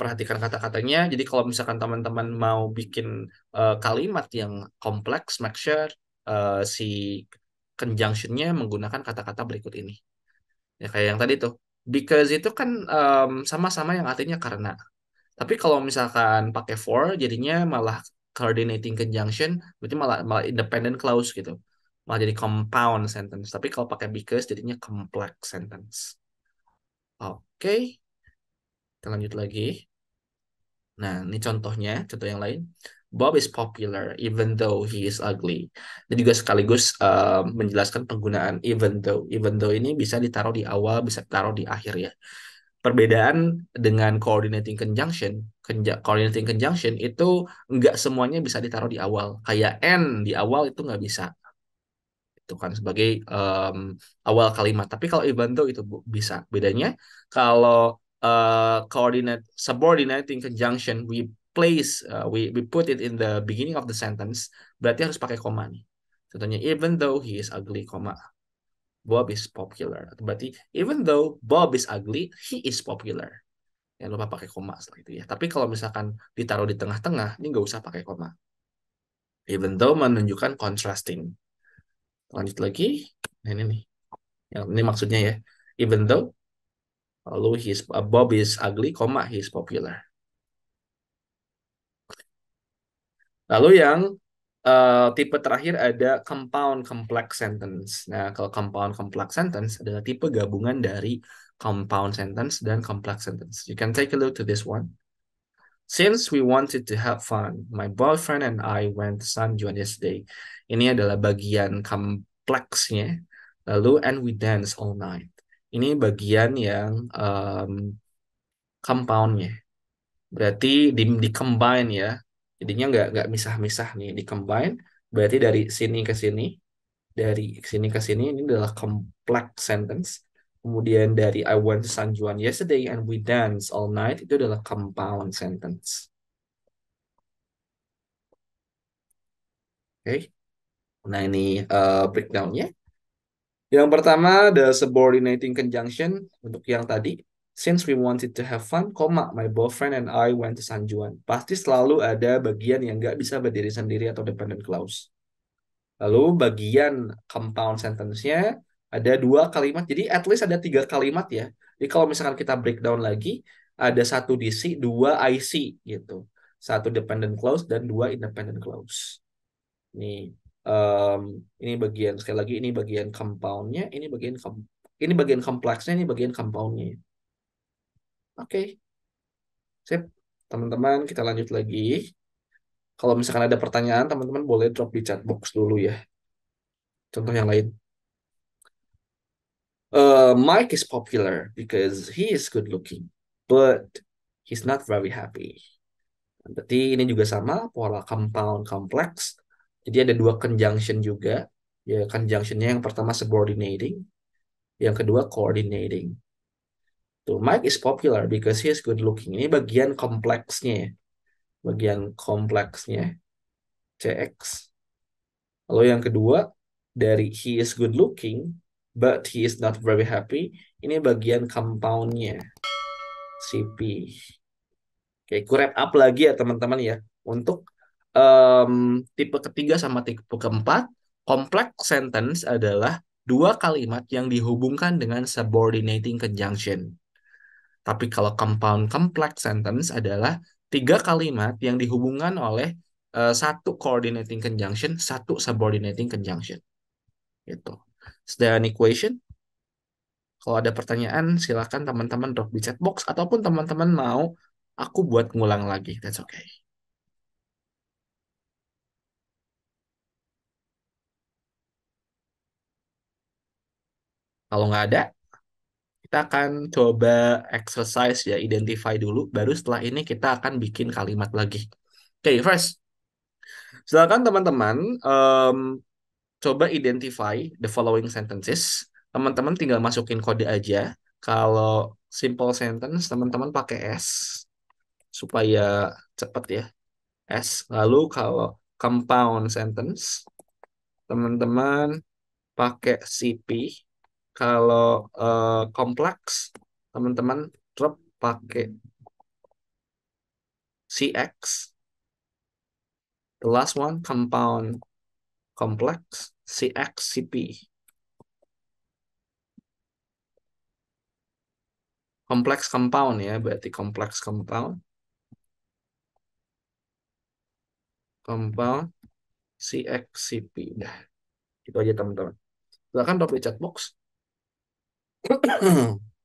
perhatikan kata-katanya jadi kalau misalkan teman-teman mau bikin uh, kalimat yang kompleks make sure uh, si conjunctionnya menggunakan kata-kata berikut ini ya kayak yang tadi tuh because itu kan sama-sama um, yang artinya karena tapi kalau misalkan pakai for jadinya malah coordinating conjunction berarti malah malah independent clause gitu malah jadi compound sentence. Tapi kalau pakai because jadinya complex sentence. Oke, okay. kita lanjut lagi. Nah, ini contohnya, contoh yang lain. Bob is popular even though he is ugly. Dan juga sekaligus uh, menjelaskan penggunaan even though. Even though ini bisa ditaruh di awal, bisa ditaruh di akhir ya. Perbedaan dengan coordinating conjunction, conju coordinating conjunction itu nggak semuanya bisa ditaruh di awal. Kayak and di awal itu nggak bisa gitu kan sebagai um, awal kalimat. Tapi kalau even though itu bisa. Bedanya kalau uh, coordinate subordinating conjunction we place uh, we we put it in the beginning of the sentence berarti harus pakai koma nih. Contohnya even though he is ugly, koma Bob is popular. Berarti even though Bob is ugly, he is popular. Ya lupa pakai koma setelah itu ya. Tapi kalau misalkan ditaruh di tengah-tengah, ini nggak usah pakai koma even though menunjukkan contrasting lanjut lagi nah, ini nih yang ini maksudnya ya even though lalu his uh, Bob is ugly comma, he is popular lalu yang uh, tipe terakhir ada compound complex sentence nah kalau compound complex sentence adalah tipe gabungan dari compound sentence dan complex sentence you can take a look to this one Since we wanted to have fun, my boyfriend and I went to San Juan yesterday. Ini adalah bagian kompleksnya. Lalu and we dance all night. Ini bagian yang um, compoundnya. Berarti di, di combine ya. Jadinya nggak nggak misah-misah nih. Di combine berarti dari sini ke sini, dari sini ke sini ini adalah complex sentence. Kemudian dari I went to San Juan yesterday and we dance all night itu adalah compound sentence. Oke. Okay. Nah, ini uh, breakdownnya. Yang pertama the subordinating conjunction untuk yang tadi since we wanted to have fun, comma my boyfriend and I went to San Juan. Pasti selalu ada bagian yang nggak bisa berdiri sendiri atau dependent clause. Lalu bagian compound sentence-nya ada dua kalimat, jadi at least ada tiga kalimat ya. Jadi kalau misalkan kita breakdown lagi, ada satu DC, dua IC gitu. Satu dependent clause dan dua independent clause. Nih, um, ini bagian sekali lagi ini bagian compoundnya, ini bagian ini bagian kompleksnya, ini bagian compoundnya. Oke, okay. sip teman-teman kita lanjut lagi. Kalau misalkan ada pertanyaan teman-teman boleh drop di chat box dulu ya. Contoh yang lain uh, Mike is popular because he is good looking, but he's not very happy. Berarti ini juga sama pola compound complex. Jadi ada dua conjunction juga. Ya, conjunctionnya yang pertama subordinating, yang kedua coordinating. Tuh, Mike is popular because he is good looking. Ini bagian kompleksnya, ya. bagian kompleksnya CX. Lalu yang kedua dari he is good looking but he is not very happy. Ini bagian compoundnya, CP. Oke, okay, wrap up lagi ya teman-teman ya. Untuk um, tipe ketiga sama tipe keempat, complex sentence adalah dua kalimat yang dihubungkan dengan subordinating conjunction. Tapi kalau compound complex sentence adalah tiga kalimat yang dihubungkan oleh uh, satu coordinating conjunction, satu subordinating conjunction. Gitu any equation. Kalau ada pertanyaan, silakan teman-teman drop di chat box ataupun teman-teman mau aku buat ngulang lagi. That's okay. Kalau nggak ada, kita akan coba exercise ya, identify dulu. Baru setelah ini kita akan bikin kalimat lagi. Oke, okay, first. Silakan teman-teman um, coba identify the following sentences. Teman-teman tinggal masukin kode aja. Kalau simple sentence, teman-teman pakai S supaya cepat ya. S. Lalu kalau compound sentence, teman-teman pakai CP. Kalau uh, eh, kompleks, teman-teman drop pakai CX. The last one, compound kompleks CX, CP. Kompleks compound ya, berarti kompleks compound. Compound CX, CP. Udah, itu aja teman-teman. Silahkan topik chat box.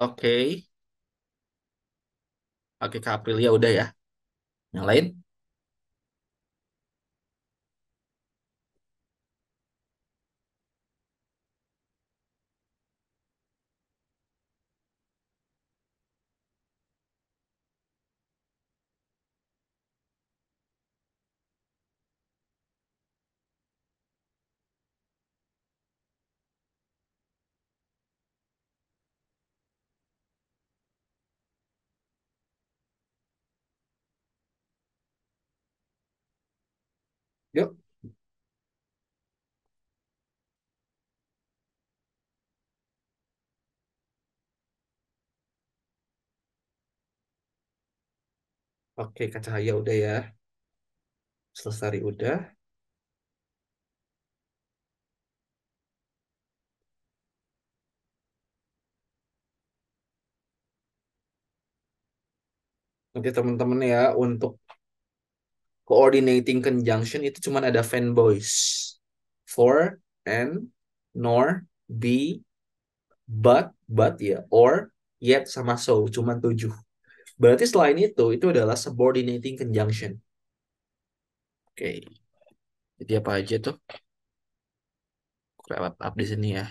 Oke. Oke, Kak Aprilia udah ya. Yang lain? Oke, Kak Cahaya udah ya. selesai udah. Oke teman-teman ya, untuk coordinating conjunction itu cuma ada fanboys. For, and, nor, be, but, but ya, or, yet, sama so. cuma tujuh. Berarti selain itu, itu adalah subordinating conjunction. Oke. Okay. Jadi apa aja tuh? Grab up, up di sini ya.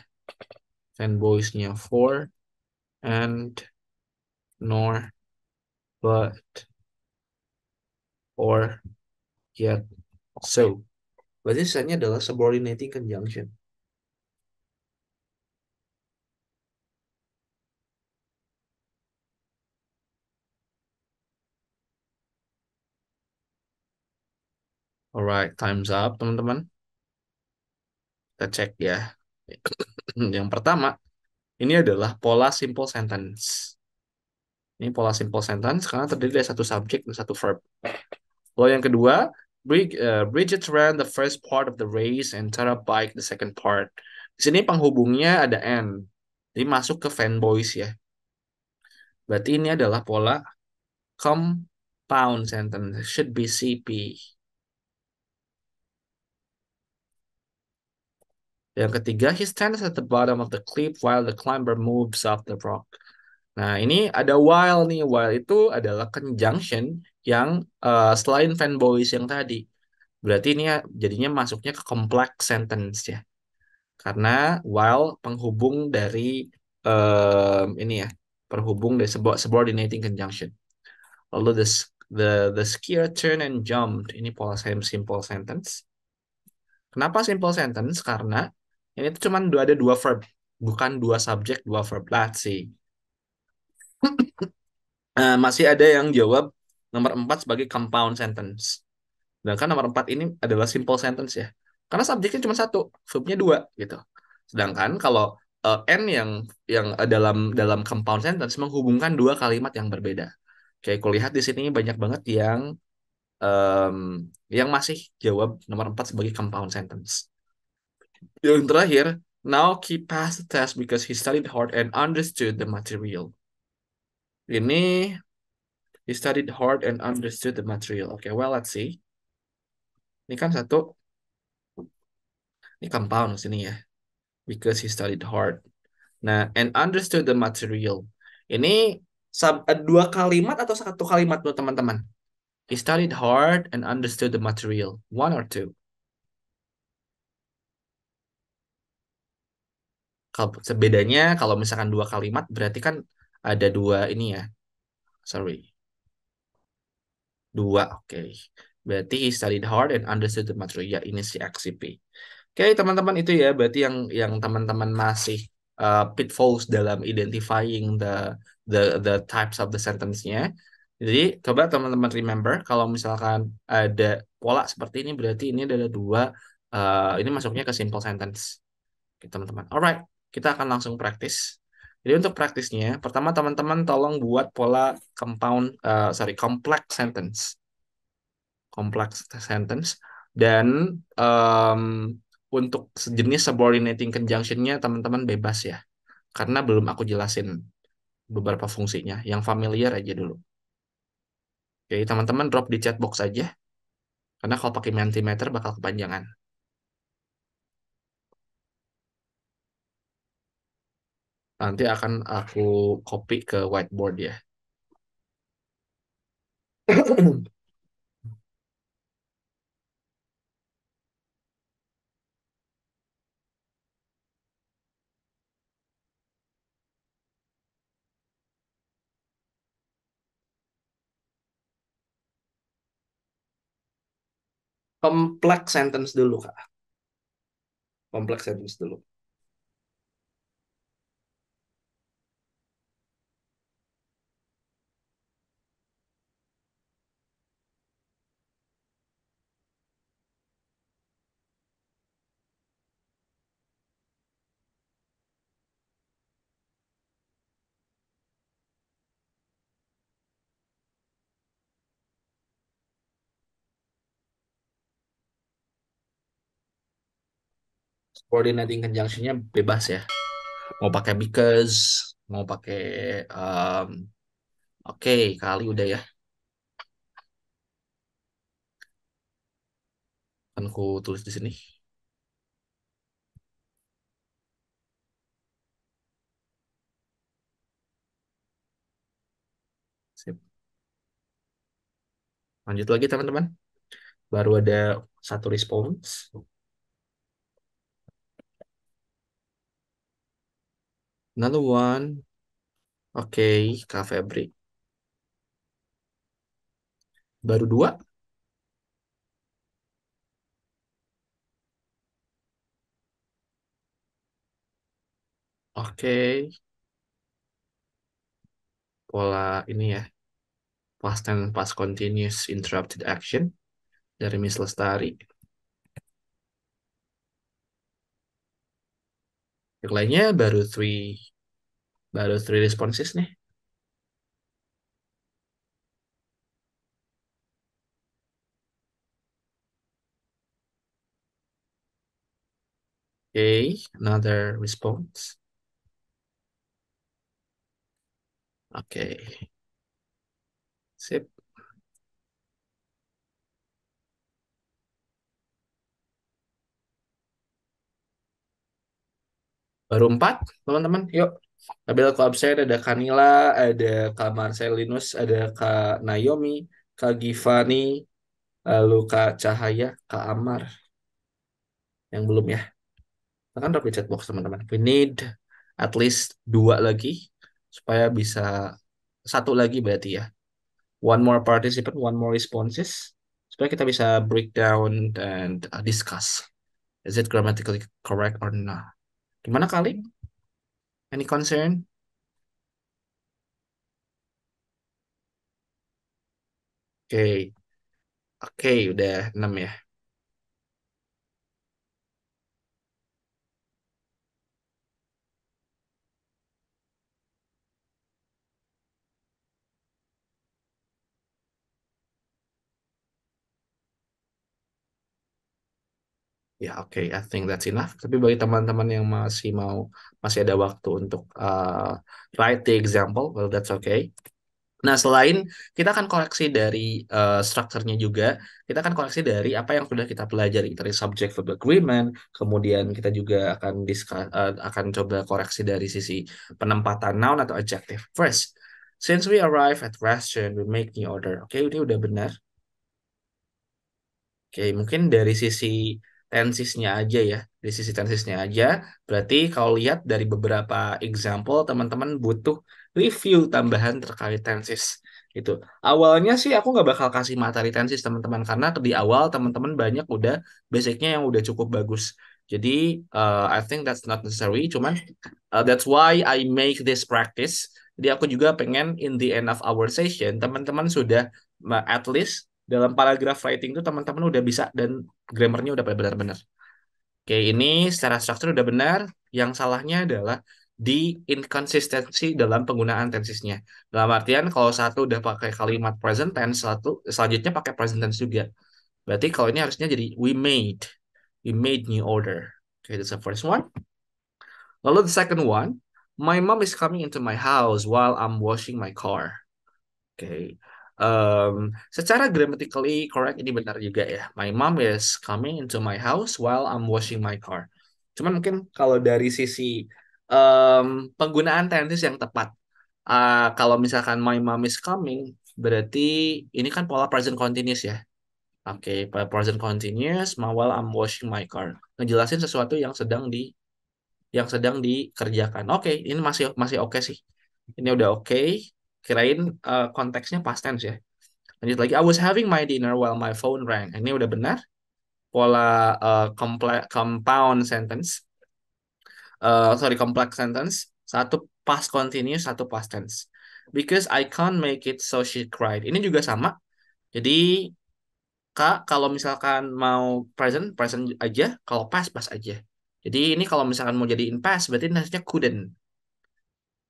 Fanboys-nya for and nor but or yet so. Berarti sisanya adalah subordinating conjunction. Alright, time's up, teman-teman. Kita cek ya. yang pertama, ini adalah pola simple sentence. Ini pola simple sentence karena terdiri dari satu subjek dan satu verb. Lalu yang kedua, eh, Bridget ran the first part of the race and Tara bike the second part. Di sini penghubungnya ada and. Jadi masuk ke fanboys ya. Berarti ini adalah pola compound sentence. Should be CP. Yang ketiga, he stands at the bottom of the cliff while the climber moves up the rock. Nah, ini ada while nih. While itu adalah conjunction yang uh, selain fanboys yang tadi. Berarti ini jadinya masuknya ke complex sentence ya. Karena while penghubung dari um, ini ya, perhubung dari subordinating conjunction. Lalu the the the skier turn and jumped. Ini pola simple sentence. Kenapa simple sentence? Karena Ya, ini tuh cuman dua, ada dua verb, bukan dua subjek, dua verb. Let's see. uh, masih ada yang jawab nomor empat sebagai compound sentence. Sedangkan nomor empat ini adalah simple sentence ya. Karena subjeknya cuma satu, verbnya dua gitu. Sedangkan kalau uh, n yang yang dalam dalam compound sentence menghubungkan dua kalimat yang berbeda. Kayak kulihat di sini banyak banget yang um, yang masih jawab nomor empat sebagai compound sentence yang terakhir, now he passed the test because he studied hard and understood the material. Ini he studied hard and understood the material. Okay, well let's see. Ini kan satu. Ini compound sini ya. Because he studied hard. Nah, and understood the material. Ini sub, eh, dua kalimat atau satu kalimat buat teman-teman? He studied hard and understood the material. One or two? Kalau sebedanya kalau misalkan dua kalimat berarti kan ada dua ini ya. Sorry. Dua, oke. Okay. Berarti he studied hard and understood the material. Ya, ini si XCP. Oke, okay, teman-teman itu ya berarti yang yang teman-teman masih uh, pitfalls dalam identifying the the the types of the sentence-nya. Jadi coba teman-teman remember kalau misalkan ada pola seperti ini berarti ini ada dua uh, ini masuknya ke simple sentence. Oke, teman-teman. Alright. Kita akan langsung praktis. Jadi untuk praktisnya, pertama teman-teman tolong buat pola compound, uh, sorry, complex sentence. Complex sentence. Dan um, untuk sejenis subordinating conjunction-nya teman-teman bebas ya. Karena belum aku jelasin beberapa fungsinya. Yang familiar aja dulu. Jadi teman-teman drop di chat box aja. Karena kalau pakai mentimeter bakal kepanjangan. Nanti akan aku copy ke whiteboard ya. Kompleks sentence dulu, Kak. Kompleks sentence dulu. coordinating conjunction-nya bebas ya. Mau pakai because, mau pakai um, oke okay, kali udah ya. Kan ku tulis di sini. Sip. Lanjut lagi teman-teman. Baru ada satu response. Another one. Oke, okay, break, Baru dua? Oke. Okay. Pola ini ya. Past tense, past continuous, interrupted action. Dari Miss Lestari. reply lainnya baru three baru three responses nih Okay, another response. Okay. Sip. baru empat teman-teman yuk Nabil Absen, ada Kanila, ada Kak Marcelinus, ada Kak Naomi, Kak Givani, lalu Kak Cahaya, Kak Amar. Yang belum ya. Tekan drop di chat box teman-teman. We need at least dua lagi supaya bisa satu lagi berarti ya. One more participant, one more responses supaya kita bisa breakdown and uh, discuss. Is it grammatically correct or not? Gimana kali? Any concern? Oke. Okay. Oke, okay, udah 6 ya. Oke. ya oke okay, I think that's enough tapi bagi teman-teman yang masih mau masih ada waktu untuk uh, write the example well that's okay nah selain kita akan koleksi dari uh, eh, strukturnya juga kita akan koleksi dari apa yang sudah kita pelajari dari subject verb agreement kemudian kita juga akan discuss, uh, akan coba koreksi dari sisi penempatan noun atau adjective first since we arrive at restaurant we make new order oke okay, ini udah benar oke okay, mungkin dari sisi tensisnya aja ya di sisi tensisnya aja berarti kalau lihat dari beberapa example teman-teman butuh review tambahan terkait tensis itu awalnya sih aku nggak bakal kasih materi tensis teman-teman karena di awal teman-teman banyak udah basicnya yang udah cukup bagus jadi uh, I think that's not necessary cuman uh, that's why I make this practice jadi aku juga pengen in the end of our session teman-teman sudah at least dalam paragraf writing itu teman-teman udah bisa dan grammarnya udah benar-benar. Oke, ini secara struktur udah benar. Yang salahnya adalah di inkonsistensi dalam penggunaan tensesnya. Dalam artian kalau satu udah pakai kalimat present tense, satu selanjutnya pakai present tense juga. Berarti kalau ini harusnya jadi we made, we made new order. Oke, Okay, that's the first one. Lalu the second one, my mom is coming into my house while I'm washing my car. Okay, um, secara grammatically correct ini benar juga ya. My mom is coming into my house while I'm washing my car. Cuman mungkin kalau dari sisi um, penggunaan tenses yang tepat. Uh, kalau misalkan my mom is coming, berarti ini kan pola present continuous ya. Oke, okay, present continuous, while I'm washing my car. Ngejelasin sesuatu yang sedang di yang sedang dikerjakan. Oke, okay, ini masih masih oke okay sih. Ini udah oke. Okay. Kirain uh, konteksnya past tense ya. Lanjut lagi, I was having my dinner while my phone rang. Ini udah benar. Pola uh, compound sentence. Uh, sorry, complex sentence. Satu past continuous, satu past tense. Because I can't make it, so she cried. Ini juga sama. Jadi, Kak, kalau misalkan mau present, present aja. Kalau past, past aja. Jadi ini kalau misalkan mau jadi in past, berarti nasinya couldn't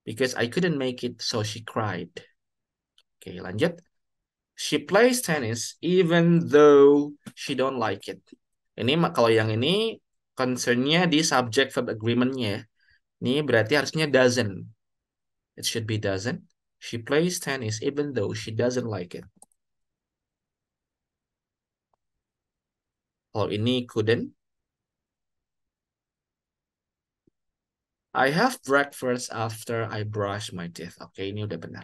because I couldn't make it, so she cried. Oke, okay, lanjut. She plays tennis even though she don't like it. Ini kalau yang ini concernnya di subject verb agreementnya. Ya. Ini berarti harusnya doesn't. It should be doesn't. She plays tennis even though she doesn't like it. Kalau ini couldn't, I have breakfast after I brush my teeth. Oke, okay, ini udah benar.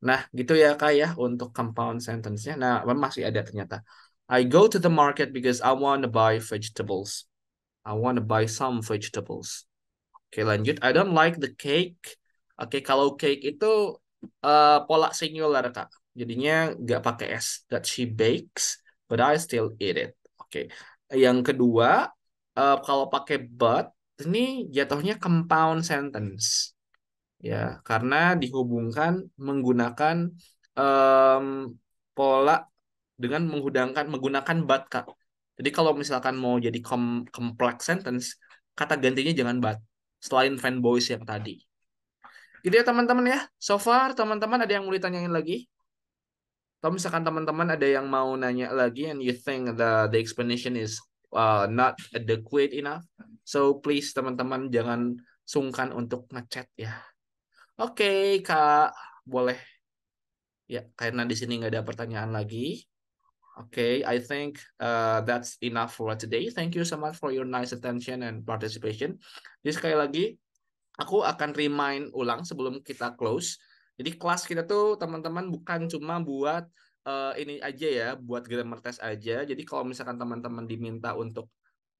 Nah, gitu ya Kak ya untuk compound sentence-nya. Nah, masih ada ternyata. I go to the market because I want to buy vegetables. I want to buy some vegetables. Oke, okay, lanjut. I don't like the cake. Oke, okay, kalau cake itu uh, pola singular, Kak. Jadinya nggak pakai S. That she bakes, but I still eat it. Oke. Okay. Yang kedua, uh, kalau pakai but, ini jatuhnya compound sentence ya karena dihubungkan menggunakan um, pola dengan menggunakan menggunakan but kak jadi kalau misalkan mau jadi kom complex sentence kata gantinya jangan but selain fanboys yang tadi gitu ya teman-teman ya so far teman-teman ada yang mau ditanyain lagi atau misalkan teman-teman ada yang mau nanya lagi and you think the the explanation is uh, not adequate enough. So please teman-teman jangan sungkan untuk ngechat ya. Oke okay, kak, boleh. Ya karena di sini nggak ada pertanyaan lagi. Okay, I think uh, that's enough for today. Thank you so much for your nice attention and participation. Jadi sekali lagi, aku akan remind ulang sebelum kita close. Jadi kelas kita tuh teman-teman bukan cuma buat uh, ini aja ya buat grammar test aja. Jadi kalau misalkan teman-teman diminta untuk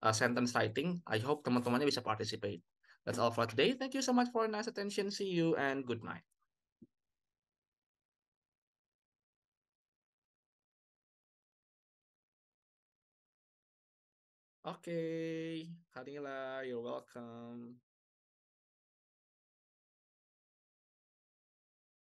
uh, sentence writing, I hope teman-temannya bisa participate. That's all for today. Thank you so much for your nice attention. See you and good night. Okay, Hadila, you're welcome.